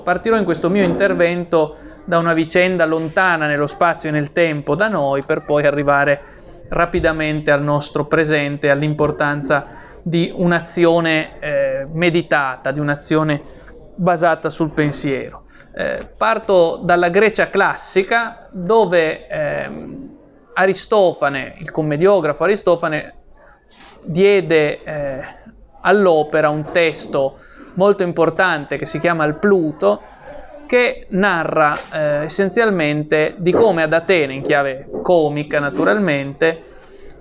partirò in questo mio intervento da una vicenda lontana nello spazio e nel tempo da noi per poi arrivare rapidamente al nostro presente, all'importanza di un'azione eh, meditata, di un'azione basata sul pensiero. Eh, parto dalla Grecia classica dove ehm, Aristofane, il commediografo Aristofane, diede eh, all'opera un testo molto importante che si chiama il Pluto, che narra eh, essenzialmente di come ad Atene, in chiave comica naturalmente,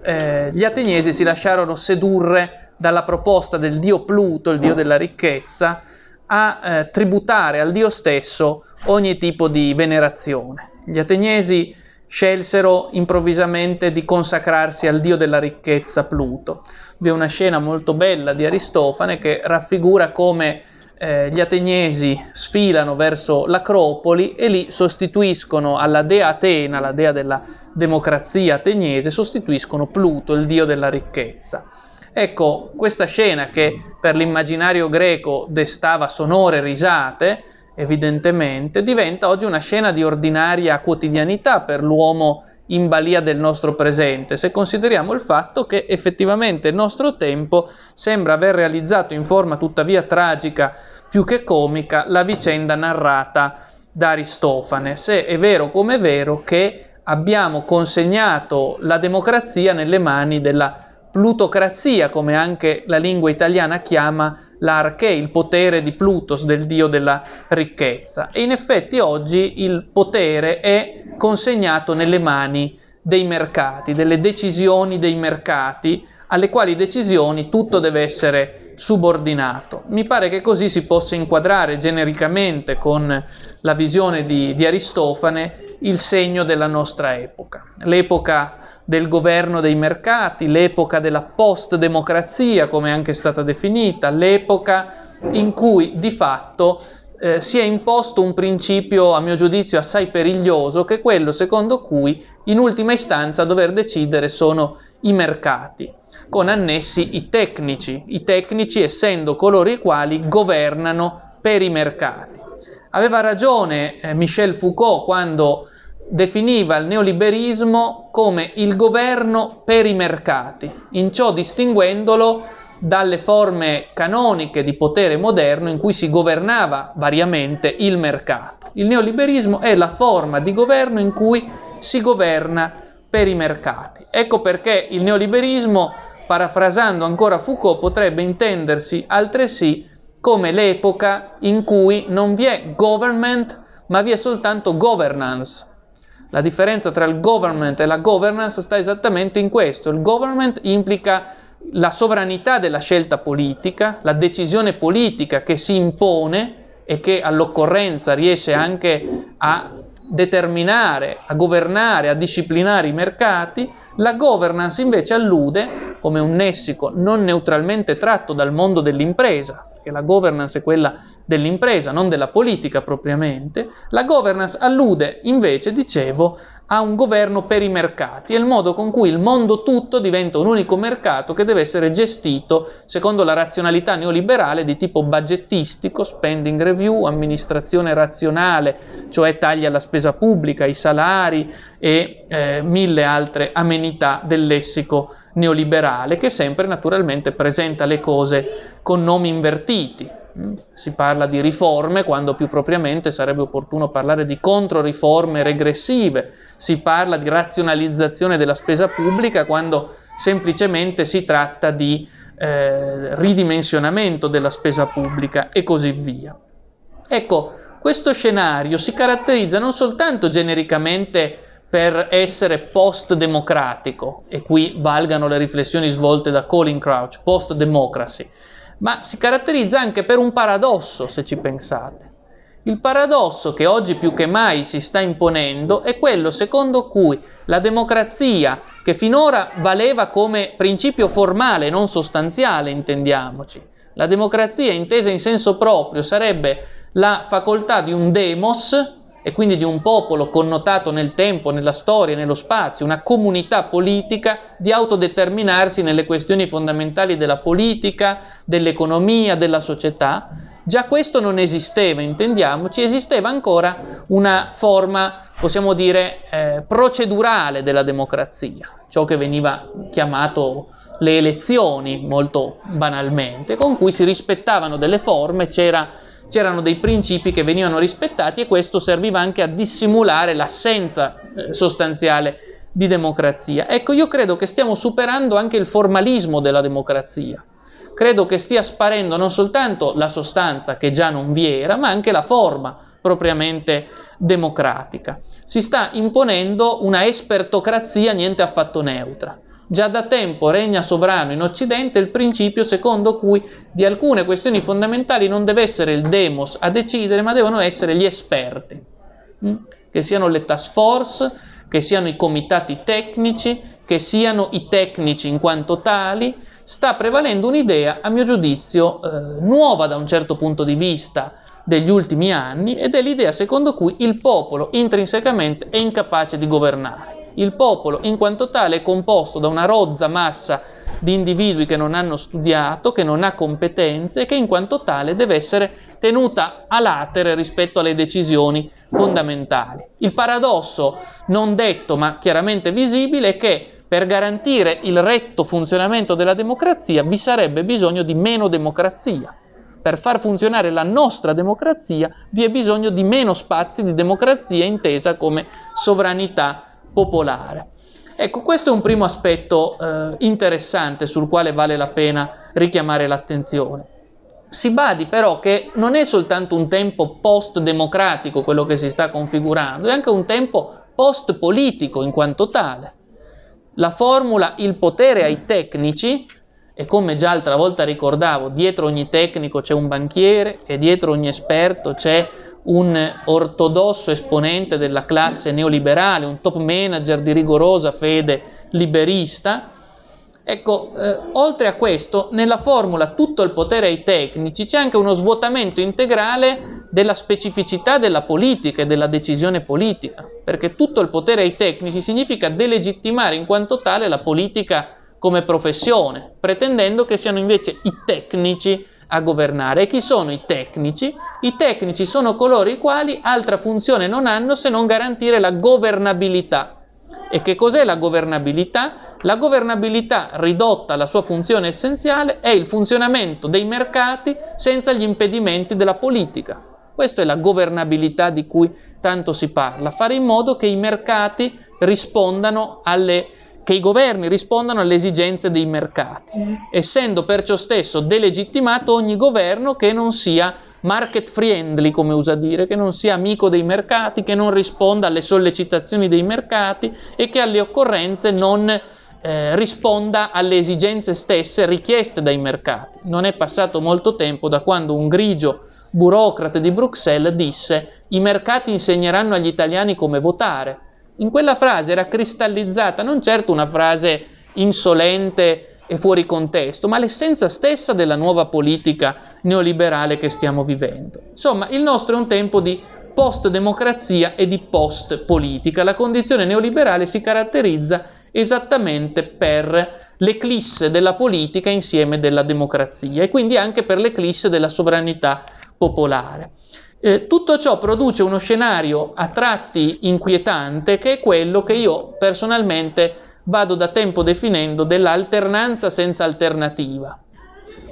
eh, gli ateniesi si lasciarono sedurre dalla proposta del dio Pluto, il dio della ricchezza, a eh, tributare al dio stesso ogni tipo di venerazione. Gli ateniesi scelsero improvvisamente di consacrarsi al dio della ricchezza Pluto. Vi è una scena molto bella di Aristofane che raffigura come eh, gli ateniesi sfilano verso l'Acropoli e lì sostituiscono alla dea Atena, la dea della democrazia ateniese, sostituiscono Pluto, il dio della ricchezza. Ecco, questa scena che per l'immaginario greco destava sonore risate, evidentemente, diventa oggi una scena di ordinaria quotidianità per l'uomo in balia del nostro presente, se consideriamo il fatto che effettivamente il nostro tempo sembra aver realizzato in forma tuttavia tragica più che comica la vicenda narrata da Aristofane, se è vero come è vero che abbiamo consegnato la democrazia nelle mani della plutocrazia, come anche la lingua italiana chiama l'arche, il potere di Plutos, del dio della ricchezza. E in effetti oggi il potere è consegnato nelle mani dei mercati, delle decisioni dei mercati, alle quali decisioni tutto deve essere subordinato. Mi pare che così si possa inquadrare genericamente con la visione di, di Aristofane il segno della nostra epoca, l'epoca del governo dei mercati, l'epoca della post-democrazia, come è anche stata definita, l'epoca in cui di fatto eh, si è imposto un principio, a mio giudizio, assai periglioso, che è quello secondo cui in ultima istanza a dover decidere sono i mercati, con annessi i tecnici, i tecnici essendo coloro i quali governano per i mercati. Aveva ragione eh, Michel Foucault quando definiva il neoliberismo come il governo per i mercati, in ciò distinguendolo dalle forme canoniche di potere moderno in cui si governava variamente il mercato. Il neoliberismo è la forma di governo in cui si governa per i mercati. Ecco perché il neoliberismo, parafrasando ancora Foucault, potrebbe intendersi altresì come l'epoca in cui non vi è government, ma vi è soltanto governance, la differenza tra il government e la governance sta esattamente in questo. Il government implica la sovranità della scelta politica, la decisione politica che si impone e che all'occorrenza riesce anche a determinare, a governare, a disciplinare i mercati, la governance invece allude, come un nessico non neutralmente tratto dal mondo dell'impresa, perché la governance è quella dell'impresa, non della politica propriamente, la governance allude invece, dicevo, a un governo per i mercati, è il modo con cui il mondo tutto diventa un unico mercato che deve essere gestito secondo la razionalità neoliberale di tipo budgetistico, spending review, amministrazione razionale, cioè tagli alla spesa pubblica, i salari e eh, mille altre amenità del lessico neoliberale che sempre naturalmente presenta le cose con nomi invertiti. Si parla di riforme quando più propriamente sarebbe opportuno parlare di controriforme regressive, si parla di razionalizzazione della spesa pubblica quando semplicemente si tratta di eh, ridimensionamento della spesa pubblica e così via. Ecco, questo scenario si caratterizza non soltanto genericamente per essere post-democratico, e qui valgano le riflessioni svolte da Colin Crouch, post-democracy, ma si caratterizza anche per un paradosso, se ci pensate. Il paradosso che oggi più che mai si sta imponendo è quello secondo cui la democrazia, che finora valeva come principio formale, non sostanziale, intendiamoci, la democrazia intesa in senso proprio sarebbe la facoltà di un demos e quindi di un popolo connotato nel tempo, nella storia, nello spazio, una comunità politica di autodeterminarsi nelle questioni fondamentali della politica, dell'economia, della società. Già questo non esisteva, intendiamoci, esisteva ancora una forma, possiamo dire, eh, procedurale della democrazia, ciò che veniva chiamato le elezioni molto banalmente, con cui si rispettavano delle forme, c'era c'erano dei principi che venivano rispettati e questo serviva anche a dissimulare l'assenza eh, sostanziale di democrazia. Ecco, io credo che stiamo superando anche il formalismo della democrazia. Credo che stia sparendo non soltanto la sostanza che già non vi era, ma anche la forma propriamente democratica. Si sta imponendo una espertocrazia niente affatto neutra Già da tempo regna sovrano in Occidente il principio secondo cui di alcune questioni fondamentali non deve essere il demos a decidere, ma devono essere gli esperti, mm? che siano le task force, che siano i comitati tecnici, che siano i tecnici in quanto tali, sta prevalendo un'idea, a mio giudizio, eh, nuova da un certo punto di vista degli ultimi anni ed è l'idea secondo cui il popolo intrinsecamente è incapace di governare. Il popolo in quanto tale è composto da una rozza massa di individui che non hanno studiato, che non ha competenze e che in quanto tale deve essere tenuta a latere rispetto alle decisioni fondamentali. Il paradosso non detto ma chiaramente visibile è che per garantire il retto funzionamento della democrazia vi sarebbe bisogno di meno democrazia. Per far funzionare la nostra democrazia vi è bisogno di meno spazi di democrazia intesa come sovranità popolare. Ecco, questo è un primo aspetto eh, interessante sul quale vale la pena richiamare l'attenzione. Si badi però che non è soltanto un tempo post-democratico quello che si sta configurando, è anche un tempo post-politico in quanto tale. La formula il potere ai tecnici, e come già altra volta ricordavo, dietro ogni tecnico c'è un banchiere e dietro ogni esperto c'è un ortodosso esponente della classe neoliberale, un top manager di rigorosa fede liberista. Ecco, eh, oltre a questo, nella formula tutto il potere ai tecnici c'è anche uno svuotamento integrale della specificità della politica e della decisione politica, perché tutto il potere ai tecnici significa delegittimare in quanto tale la politica come professione, pretendendo che siano invece i tecnici a governare. E chi sono i tecnici? I tecnici sono coloro i quali altra funzione non hanno se non garantire la governabilità. E che cos'è la governabilità? La governabilità ridotta alla sua funzione essenziale è il funzionamento dei mercati senza gli impedimenti della politica. Questa è la governabilità di cui tanto si parla, fare in modo che i mercati rispondano alle che i governi rispondano alle esigenze dei mercati, mm. essendo perciò stesso delegittimato ogni governo che non sia market friendly, come usa dire, che non sia amico dei mercati, che non risponda alle sollecitazioni dei mercati e che alle occorrenze non eh, risponda alle esigenze stesse richieste dai mercati. Non è passato molto tempo da quando un grigio burocrate di Bruxelles disse i mercati insegneranno agli italiani come votare in quella frase era cristallizzata non certo una frase insolente e fuori contesto, ma l'essenza stessa della nuova politica neoliberale che stiamo vivendo. Insomma, il nostro è un tempo di post-democrazia e di post-politica. La condizione neoliberale si caratterizza esattamente per l'eclisse della politica insieme della democrazia e quindi anche per l'eclisse della sovranità popolare. Eh, tutto ciò produce uno scenario a tratti inquietante che è quello che io personalmente vado da tempo definendo dell'alternanza senza alternativa.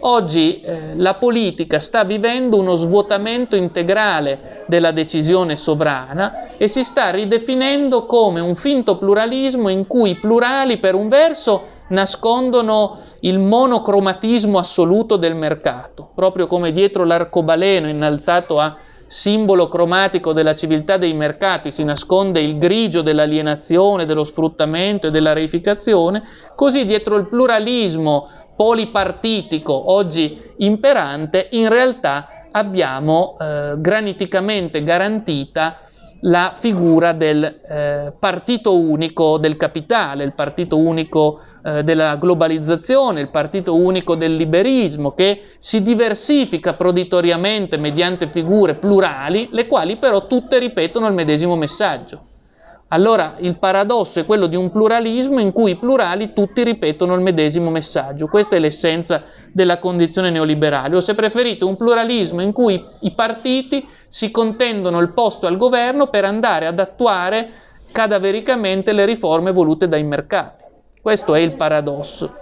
Oggi eh, la politica sta vivendo uno svuotamento integrale della decisione sovrana e si sta ridefinendo come un finto pluralismo in cui i plurali per un verso nascondono il monocromatismo assoluto del mercato, proprio come dietro l'arcobaleno innalzato a simbolo cromatico della civiltà dei mercati, si nasconde il grigio dell'alienazione, dello sfruttamento e della reificazione, così dietro il pluralismo polipartitico oggi imperante, in realtà abbiamo eh, graniticamente garantita la figura del eh, partito unico del capitale, il partito unico eh, della globalizzazione, il partito unico del liberismo, che si diversifica proditoriamente mediante figure plurali, le quali però tutte ripetono il medesimo messaggio. Allora il paradosso è quello di un pluralismo in cui i plurali tutti ripetono il medesimo messaggio. Questa è l'essenza della condizione neoliberale, o se preferite un pluralismo in cui i partiti si contendono il posto al governo per andare ad attuare cadavericamente le riforme volute dai mercati. Questo è il paradosso.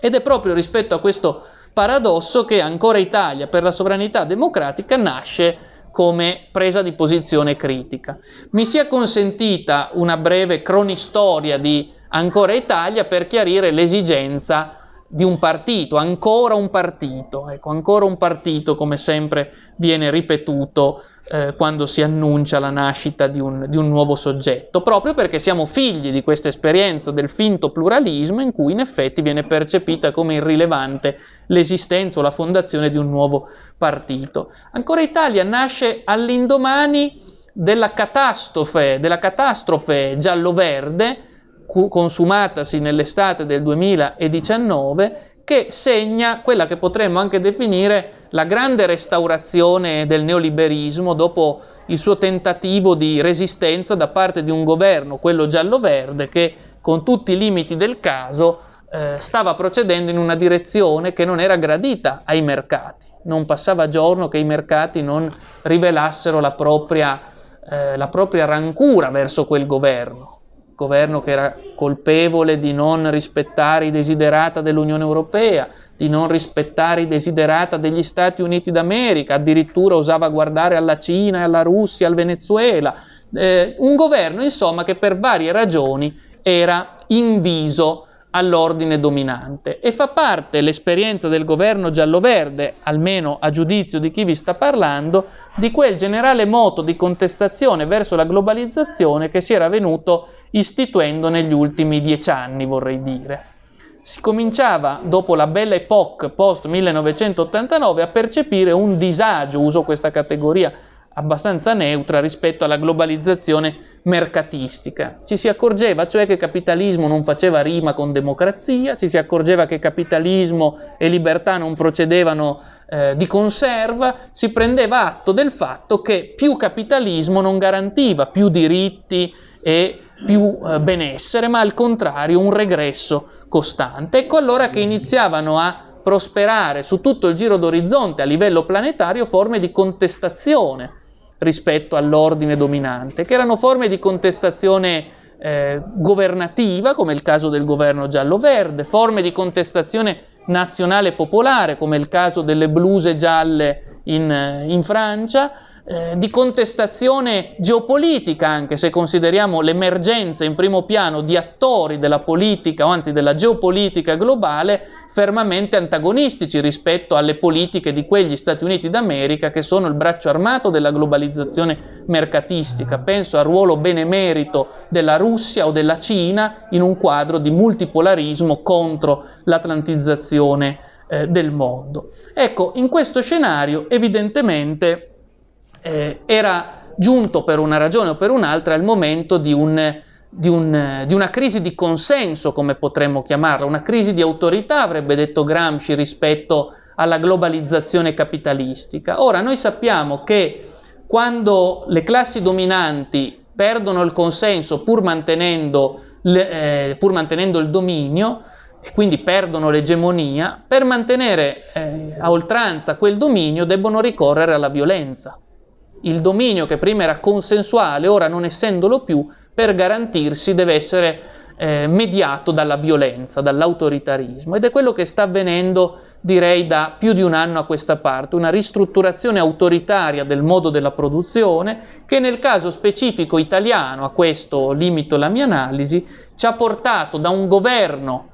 Ed è proprio rispetto a questo paradosso che ancora Italia per la sovranità democratica nasce come presa di posizione critica. Mi sia consentita una breve cronistoria di Ancora Italia per chiarire l'esigenza di un partito, ancora un partito, ecco, ancora un partito come sempre viene ripetuto eh, quando si annuncia la nascita di un, di un nuovo soggetto, proprio perché siamo figli di questa esperienza del finto pluralismo in cui in effetti viene percepita come irrilevante l'esistenza o la fondazione di un nuovo partito. Ancora Italia nasce all'indomani della catastrofe, della catastrofe giallo-verde consumatasi nell'estate del 2019 che segna quella che potremmo anche definire la grande restaurazione del neoliberismo dopo il suo tentativo di resistenza da parte di un governo, quello giallo-verde, che con tutti i limiti del caso eh, stava procedendo in una direzione che non era gradita ai mercati. Non passava giorno che i mercati non rivelassero la propria, eh, la propria rancura verso quel governo governo che era colpevole di non rispettare i desiderata dell'Unione Europea, di non rispettare i desiderata degli Stati Uniti d'America, addirittura osava guardare alla Cina, alla Russia, al Venezuela, eh, un governo insomma che per varie ragioni era inviso all'ordine dominante e fa parte l'esperienza del governo giallo-verde, almeno a giudizio di chi vi sta parlando, di quel generale moto di contestazione verso la globalizzazione che si era venuto istituendo negli ultimi dieci anni, vorrei dire. Si cominciava, dopo la Belle Époque post 1989, a percepire un disagio, uso questa categoria abbastanza neutra rispetto alla globalizzazione mercatistica. Ci si accorgeva cioè che capitalismo non faceva rima con democrazia, ci si accorgeva che capitalismo e libertà non procedevano eh, di conserva, si prendeva atto del fatto che più capitalismo non garantiva più diritti e più eh, benessere, ma al contrario un regresso costante. Ecco allora che iniziavano a prosperare su tutto il giro d'orizzonte a livello planetario forme di contestazione rispetto all'ordine dominante, che erano forme di contestazione eh, governativa, come il caso del governo giallo-verde, forme di contestazione nazionale popolare, come il caso delle bluse gialle in, eh, in Francia, eh, di contestazione geopolitica, anche se consideriamo l'emergenza in primo piano di attori della politica, o anzi della geopolitica globale, fermamente antagonistici rispetto alle politiche di quegli Stati Uniti d'America che sono il braccio armato della globalizzazione mercatistica. Penso al ruolo benemerito della Russia o della Cina in un quadro di multipolarismo contro l'atlantizzazione eh, del mondo. Ecco, in questo scenario evidentemente eh, era giunto per una ragione o per un'altra il momento di, un, di, un, di una crisi di consenso, come potremmo chiamarla, una crisi di autorità, avrebbe detto Gramsci, rispetto alla globalizzazione capitalistica. Ora, noi sappiamo che quando le classi dominanti perdono il consenso pur mantenendo, le, eh, pur mantenendo il dominio e quindi perdono l'egemonia, per mantenere eh, a oltranza quel dominio debbono ricorrere alla violenza il dominio che prima era consensuale, ora non essendolo più, per garantirsi deve essere eh, mediato dalla violenza, dall'autoritarismo. Ed è quello che sta avvenendo, direi, da più di un anno a questa parte, una ristrutturazione autoritaria del modo della produzione che nel caso specifico italiano, a questo limito la mia analisi, ci ha portato da un governo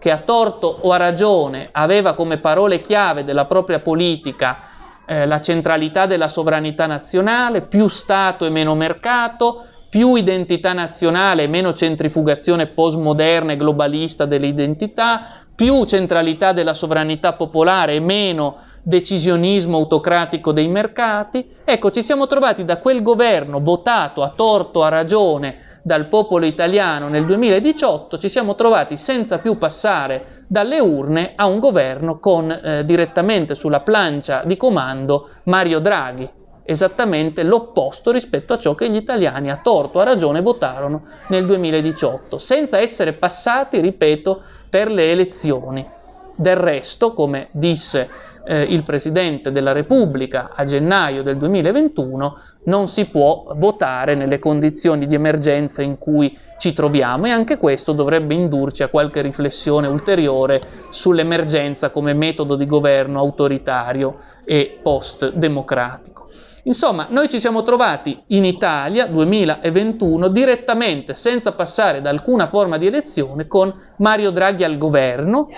che a torto o a ragione aveva come parole chiave della propria politica eh, la centralità della sovranità nazionale, più Stato e meno mercato, più identità nazionale e meno centrifugazione postmoderna e globalista dell'identità, più centralità della sovranità popolare e meno decisionismo autocratico dei mercati. Ecco, ci siamo trovati da quel governo votato a torto, a ragione, dal popolo italiano nel 2018 ci siamo trovati senza più passare dalle urne a un governo con eh, direttamente sulla plancia di comando Mario Draghi, esattamente l'opposto rispetto a ciò che gli italiani a torto, a ragione votarono nel 2018, senza essere passati, ripeto, per le elezioni. Del resto, come disse eh, il Presidente della Repubblica a gennaio del 2021, non si può votare nelle condizioni di emergenza in cui ci troviamo e anche questo dovrebbe indurci a qualche riflessione ulteriore sull'emergenza come metodo di governo autoritario e post-democratico. Insomma, noi ci siamo trovati in Italia 2021 direttamente, senza passare da alcuna forma di elezione, con Mario Draghi al governo,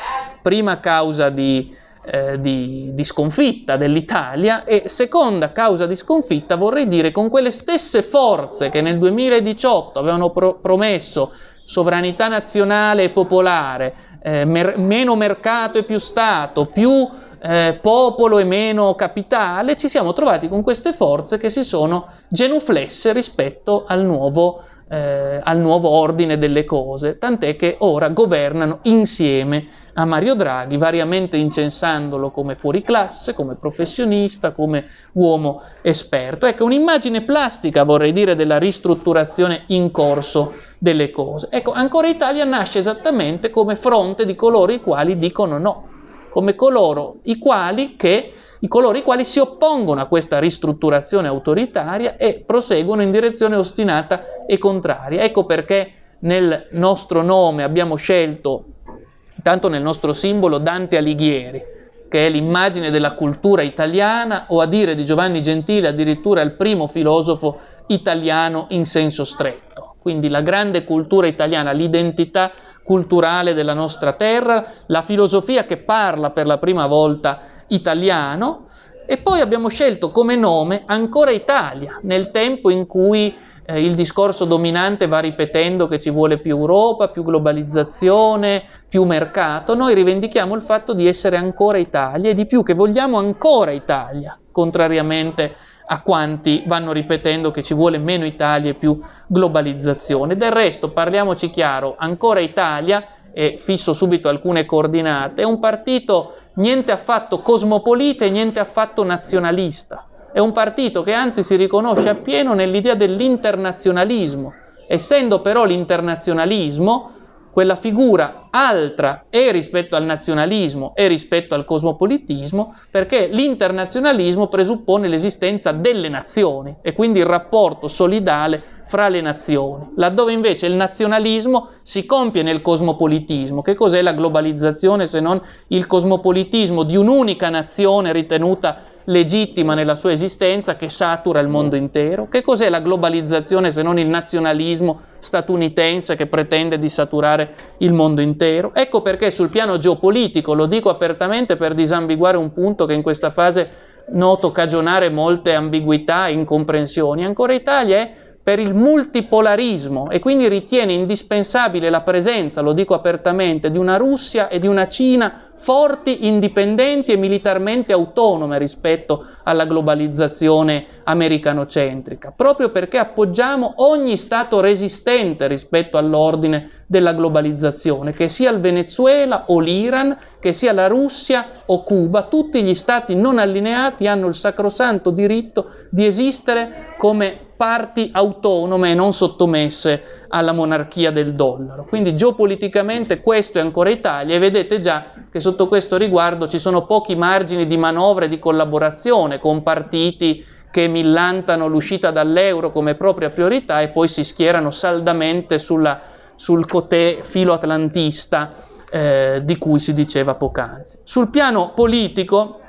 prima causa di, eh, di, di sconfitta dell'Italia e seconda causa di sconfitta, vorrei dire, con quelle stesse forze che nel 2018 avevano pro- promesso sovranità nazionale e popolare, eh, mer- meno mercato e più Stato, più eh, popolo e meno capitale, ci siamo trovati con queste forze che si sono genuflesse rispetto al nuovo, eh, al nuovo ordine delle cose, tant'è che ora governano insieme a Mario Draghi, variamente incensandolo come fuori classe, come professionista, come uomo esperto. Ecco, un'immagine plastica, vorrei dire, della ristrutturazione in corso delle cose. Ecco, ancora Italia nasce esattamente come fronte di coloro i quali dicono no come coloro i quali, che, coloro i quali si oppongono a questa ristrutturazione autoritaria e proseguono in direzione ostinata e contraria. Ecco perché nel nostro nome abbiamo scelto, tanto nel nostro simbolo, Dante Alighieri, che è l'immagine della cultura italiana, o a dire di Giovanni Gentile addirittura il primo filosofo italiano in senso stretto. Quindi la grande cultura italiana, l'identità culturale della nostra terra, la filosofia che parla per la prima volta italiano e poi abbiamo scelto come nome ancora Italia, nel tempo in cui eh, il discorso dominante va ripetendo che ci vuole più Europa, più globalizzazione, più mercato, noi rivendichiamo il fatto di essere ancora Italia e di più che vogliamo ancora Italia, contrariamente a a quanti vanno ripetendo che ci vuole meno Italia e più globalizzazione. Del resto, parliamoci chiaro, ancora Italia, e fisso subito alcune coordinate, è un partito niente affatto cosmopolita e niente affatto nazionalista. È un partito che anzi si riconosce appieno nell'idea dell'internazionalismo, essendo però l'internazionalismo quella figura altra e rispetto al nazionalismo e rispetto al cosmopolitismo, perché l'internazionalismo presuppone l'esistenza delle nazioni e quindi il rapporto solidale fra le nazioni, laddove invece il nazionalismo si compie nel cosmopolitismo. Che cos'è la globalizzazione se non il cosmopolitismo di un'unica nazione ritenuta legittima nella sua esistenza che satura il mondo intero? Che cos'è la globalizzazione se non il nazionalismo statunitense che pretende di saturare il mondo intero? Ecco perché sul piano geopolitico, lo dico apertamente per disambiguare un punto che in questa fase noto cagionare molte ambiguità e incomprensioni, ancora Italia è per il multipolarismo e quindi ritiene indispensabile la presenza, lo dico apertamente, di una Russia e di una Cina forti, indipendenti e militarmente autonome rispetto alla globalizzazione americanocentrica, proprio perché appoggiamo ogni Stato resistente rispetto all'ordine della globalizzazione, che sia il Venezuela o l'Iran, che sia la Russia o Cuba, tutti gli Stati non allineati hanno il sacrosanto diritto di esistere come parti autonome e non sottomesse alla monarchia del dollaro. Quindi geopoliticamente questo è ancora Italia e vedete già che sotto questo riguardo ci sono pochi margini di manovra e di collaborazione con partiti che millantano l'uscita dall'euro come propria priorità e poi si schierano saldamente sulla, sul cotè filoatlantista eh, di cui si diceva poc'anzi. Sul piano politico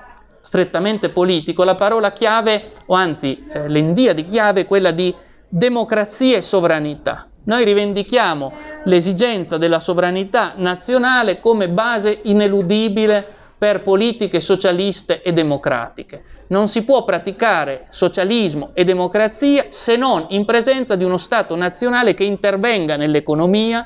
strettamente politico, la parola chiave, o anzi eh, l'endia di chiave, è quella di democrazia e sovranità. Noi rivendichiamo l'esigenza della sovranità nazionale come base ineludibile per politiche socialiste e democratiche. Non si può praticare socialismo e democrazia se non in presenza di uno Stato nazionale che intervenga nell'economia,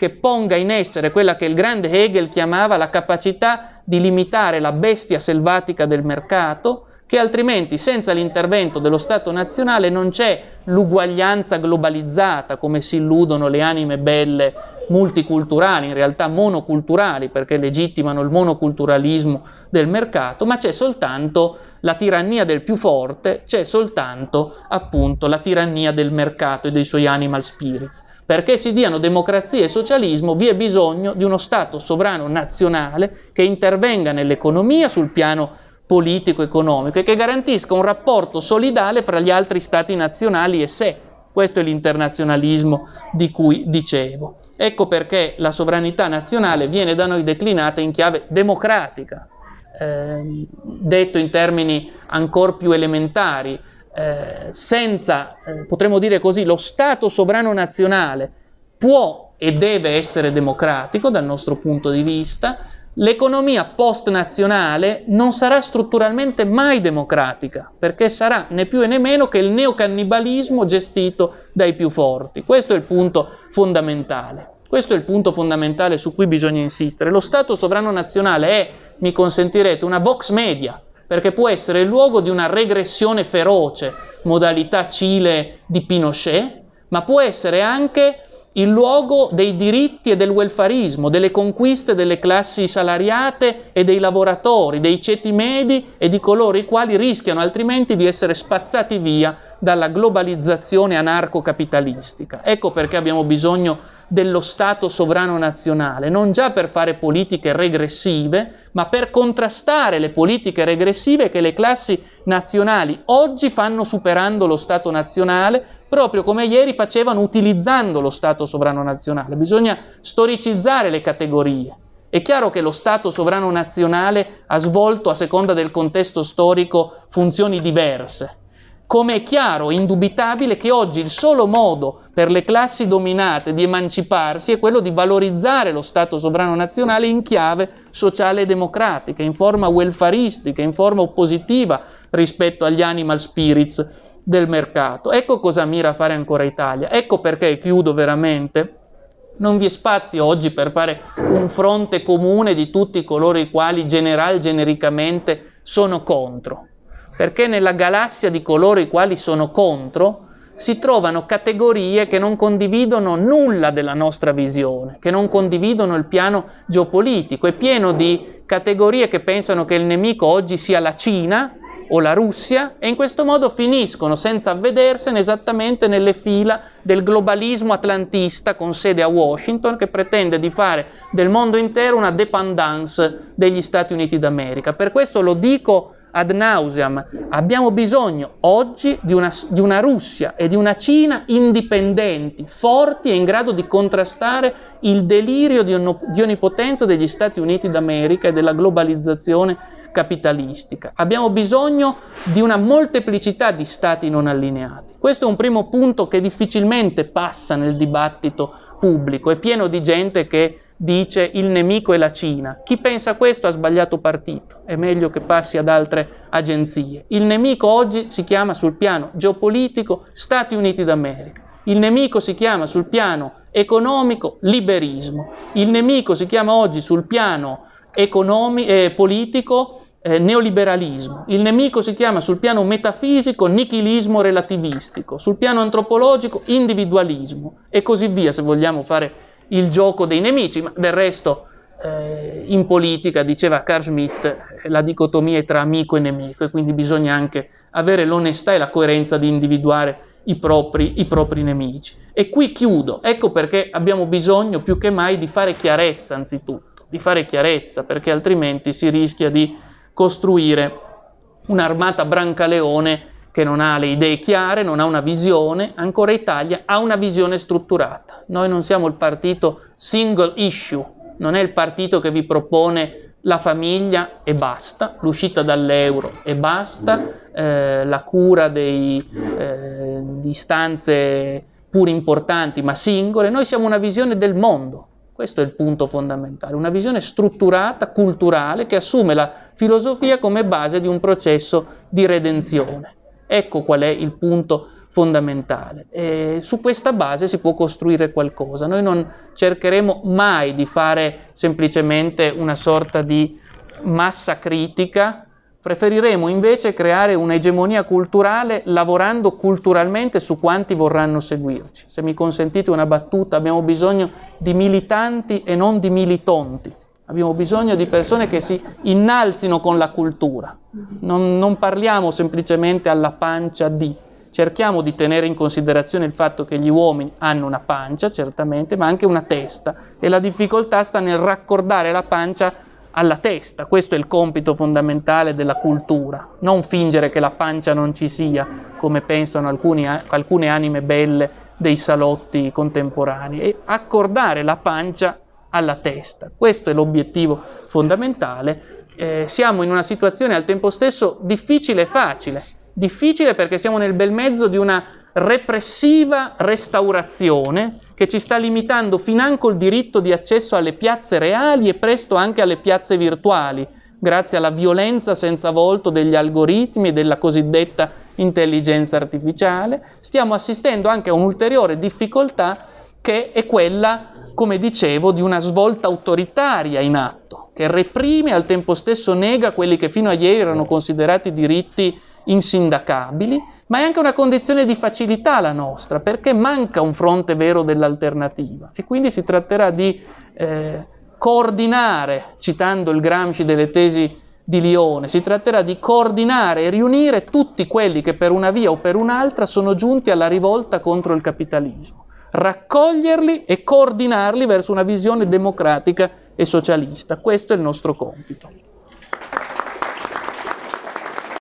che ponga in essere quella che il grande Hegel chiamava la capacità di limitare la bestia selvatica del mercato, che altrimenti senza l'intervento dello Stato nazionale non c'è l'uguaglianza globalizzata come si illudono le anime belle multiculturali, in realtà monoculturali perché legittimano il monoculturalismo del mercato, ma c'è soltanto la tirannia del più forte, c'è soltanto appunto la tirannia del mercato e dei suoi animal spirits. Perché si diano democrazia e socialismo vi è bisogno di uno Stato sovrano nazionale che intervenga nell'economia sul piano politico-economico e che garantisca un rapporto solidale fra gli altri stati nazionali e sé. Questo è l'internazionalismo di cui dicevo. Ecco perché la sovranità nazionale viene da noi declinata in chiave democratica, eh, detto in termini ancora più elementari, eh, senza, eh, potremmo dire così, lo Stato sovrano nazionale può e deve essere democratico dal nostro punto di vista, l'economia post-nazionale non sarà strutturalmente mai democratica, perché sarà né più né meno che il neocannibalismo gestito dai più forti. Questo è il punto fondamentale. Questo è il punto fondamentale su cui bisogna insistere. Lo Stato sovrano nazionale è, mi consentirete, una vox media, perché può essere il luogo di una regressione feroce, modalità Cile di Pinochet, ma può essere anche il luogo dei diritti e del welfarismo, delle conquiste delle classi salariate e dei lavoratori, dei ceti medi e di coloro i quali rischiano altrimenti di essere spazzati via dalla globalizzazione anarcocapitalistica. Ecco perché abbiamo bisogno dello Stato sovrano nazionale, non già per fare politiche regressive, ma per contrastare le politiche regressive che le classi nazionali oggi fanno superando lo Stato nazionale, proprio come ieri facevano utilizzando lo Stato sovrano nazionale. Bisogna storicizzare le categorie. È chiaro che lo Stato sovrano nazionale ha svolto, a seconda del contesto storico, funzioni diverse come è chiaro e indubitabile che oggi il solo modo per le classi dominate di emanciparsi è quello di valorizzare lo Stato sovrano nazionale in chiave sociale e democratica, in forma welfaristica, in forma oppositiva rispetto agli animal spirits del mercato. Ecco cosa mira a fare ancora Italia, ecco perché chiudo veramente. Non vi è spazio oggi per fare un fronte comune di tutti coloro i quali general genericamente sono contro perché nella galassia di coloro i quali sono contro si trovano categorie che non condividono nulla della nostra visione, che non condividono il piano geopolitico. È pieno di categorie che pensano che il nemico oggi sia la Cina o la Russia e in questo modo finiscono senza avvedersene esattamente nelle fila del globalismo atlantista con sede a Washington che pretende di fare del mondo intero una dependance degli Stati Uniti d'America. Per questo lo dico ad nauseam, abbiamo bisogno oggi di una, di una, Russia e di una Cina indipendenti, forti e in grado di contrastare il delirio di, on- di onnipotenza degli Stati Uniti d'America e della globalizzazione capitalistica. Abbiamo bisogno di una molteplicità di stati non allineati. Questo è un primo punto che difficilmente passa nel dibattito pubblico, è pieno di gente che dice il nemico è la Cina. Chi pensa questo ha sbagliato partito, è meglio che passi ad altre agenzie. Il nemico oggi si chiama sul piano geopolitico Stati Uniti d'America. Il nemico si chiama sul piano economico liberismo. Il nemico si chiama oggi sul piano economi- eh, politico eh, neoliberalismo. Il nemico si chiama sul piano metafisico nichilismo relativistico, sul piano antropologico individualismo e così via se vogliamo fare il gioco dei nemici, ma del resto eh, in politica, diceva Carl Schmitt, eh, la dicotomia è tra amico e nemico e quindi bisogna anche avere l'onestà e la coerenza di individuare i propri, i propri nemici. E qui chiudo, ecco perché abbiamo bisogno più che mai di fare chiarezza anzitutto, di fare chiarezza perché altrimenti si rischia di costruire un'armata brancaleone che non ha le idee chiare, non ha una visione, ancora Italia ha una visione strutturata. Noi non siamo il partito single issue, non è il partito che vi propone la famiglia e basta, l'uscita dall'euro e basta, eh, la cura dei, eh, di stanze pur importanti ma singole, noi siamo una visione del mondo, questo è il punto fondamentale, una visione strutturata, culturale, che assume la filosofia come base di un processo di redenzione. Ecco qual è il punto fondamentale. E su questa base si può costruire qualcosa. Noi non cercheremo mai di fare semplicemente una sorta di massa critica, preferiremo invece creare un'egemonia culturale lavorando culturalmente su quanti vorranno seguirci. Se mi consentite una battuta, abbiamo bisogno di militanti e non di militonti. Abbiamo bisogno di persone che si innalzino con la cultura. Non, non, parliamo semplicemente alla pancia di. Cerchiamo di tenere in considerazione il fatto che gli uomini hanno una pancia, certamente, ma anche una testa. E la difficoltà sta nel raccordare la pancia alla testa. Questo è il compito fondamentale della cultura. Non fingere che la pancia non ci sia, come pensano alcuni, alcune anime belle dei salotti contemporanei. E accordare la pancia alla testa. Questo è l'obiettivo fondamentale. Eh, siamo in una situazione al tempo stesso difficile e facile. Difficile perché siamo nel bel mezzo di una repressiva restaurazione che ci sta limitando financo il diritto di accesso alle piazze reali e presto anche alle piazze virtuali, grazie alla violenza senza volto degli algoritmi e della cosiddetta intelligenza artificiale. Stiamo assistendo anche a un'ulteriore difficoltà che è quella come dicevo, di una svolta autoritaria in atto, che reprime e al tempo stesso nega quelli che fino a ieri erano considerati diritti insindacabili, ma è anche una condizione di facilità la nostra, perché manca un fronte vero dell'alternativa e quindi si tratterà di eh, coordinare, citando il Gramsci delle tesi di Lione, si tratterà di coordinare e riunire tutti quelli che per una via o per un'altra sono giunti alla rivolta contro il capitalismo raccoglierli e coordinarli verso una visione democratica e socialista. Questo è il nostro compito.